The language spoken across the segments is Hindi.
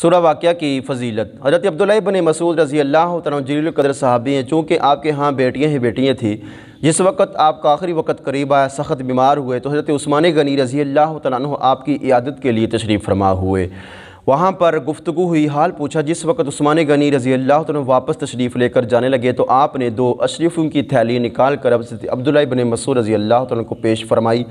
सुरह वाक़ की फजीलत हज़रत अब्दुल्ला बन मसूद रज़ी अल्लाह तजरीकदर साहबी हैं चूँकि आपके यहाँ बेटियाँ ही बेटियाँ थीं जिस वक्त आपका आखिरी वक्त करीब आया सख्त बीमार हुए तो हज़रत उस्मान गनी रज़ी अल्लाह तु आपकी इयादत के लिए तशरीफ़ फरमा हुए वहाँ पर गुफ्तु हुई हाल पूछा जिस वक्त उस्मान गनी रजी अल्लाह वापस तशरीफ़ लेकर जाने लगे तो आपने दो अशरफ़ों की थैली निकाल कर अब्दुल्ला बन मसूद रजी अल्लाह तुम को पेश फरमाई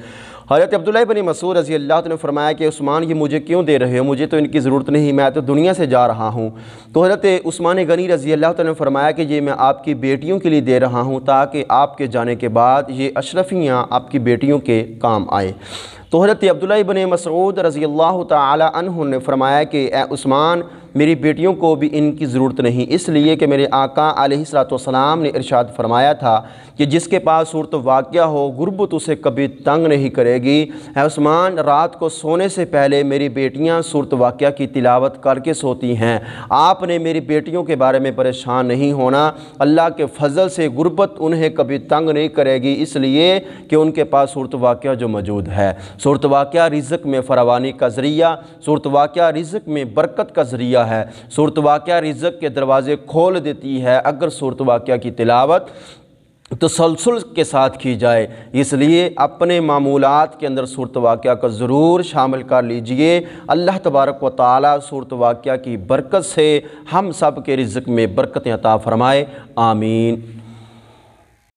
हज़रत अब्दुल्ला बनी मसूद रजी अल्लाह ने फरमाया कि उस्मान ये मुझे क्यों दे रहे हो मुझे तो इनकी ज़रूरत नहीं मैं तो दुनिया से जा रहा हूँ तो हज़रत उस्मान गनी रजी अल्लाह ने फरमाया कि ये मैं आपकी बेटियों के लिए दे रहा हूँ ताकि आपके जाने के बाद ये अशरफियाँ आपकी बेटियों के काम आए तो हज़रत अब्दुल्ला बन मसूद रज़ी अल्लाह तह ने फरमाया कि ए उस्मान मेरी बेटियों को भी इनकी ज़रूरत नहीं इसलिए कि मेरे आका आसलाम ने इरशाद फरमाया था कि जिसके पास सूरत वाक़ हो गुरबत उसे कभी तंग नहीं करेगी है रात को सोने से पहले मेरी बेटियाँ सूरत वाक़ की तिलावत करके सोती हैं आपने मेरी बेटियों के बारे में परेशान नहीं होना अल्लाह के फजल से गुरबत उन्हें कभी तंग नहीं करेगी इसलिए कि उनके पास सूरत वाक़ जो मौजूद है सूरत वाक़ रिज़क में फरावानी का ज़रिया सूरत वाक़ रिज़क में बरकत का ज़रिया देता है सूरत वाक़ रिज़क के दरवाज़े खोल देती है अगर सूरत वाक़ की तिलावत तसलसल तो के साथ की जाए इसलिए अपने मामूलत के अंदर सूरत वाक़ का ज़रूर शामिल कर लीजिए अल्लाह तबारक व ताली सूरत वाक़ की बरकत से हम सब के रिज़क में बरकत अता फ़रमाए आमीन